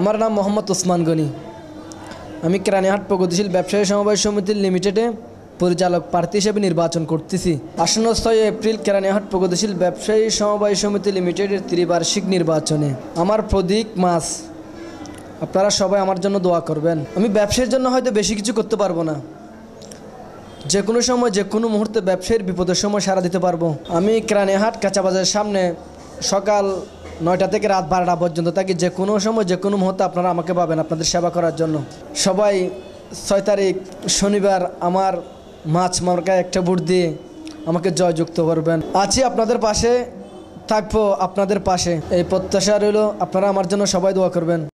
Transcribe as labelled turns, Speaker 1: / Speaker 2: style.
Speaker 1: আমার নাম মোহাম্মদ ওসমান গনি আমি কেরানীহাট প্রগতিশীল ব্যবসায়ী সমবায় সমিতি লিমিটেডে পরিচালক প্রার্থী হিসেবে নির্বাচন করতেছি আসন্ন ছয় এপ্রিল কেরানীহাট প্রগতিশীল ব্যবসায়ী সমবায় সমিতি লিমিটেডের ত্রিবার্ষিক নির্বাচনে আমার প্রদীক মাস আপনারা সবাই আমার জন্য দোয়া করবেন আমি ব্যবসার জন্য হয়তো বেশি কিছু করতে পারবো না যে কোনো সময় যে কোনো মুহূর্তে ব্যবসায়ীর বিপদের সময় সারা দিতে পারবো আমি কেরানীহাট কাঁচাবাজারের সামনে সকাল নয়টা থেকে রাত বারোটা পর্যন্ত থাকি যে কোনো সময় যে কোনো মুহূর্তে আপনারা আমাকে পাবেন আপনাদের সেবা করার জন্য সবাই ছয় তারিখ শনিবার আমার মাছ মার্কায় একটা ভোট দিয়ে আমাকে জয়যুক্ত করবেন আছি আপনাদের পাশে থাকবো আপনাদের পাশে এই প্রত্যাশা রইল আপনারা আমার জন্য সবাই দোয়া করবেন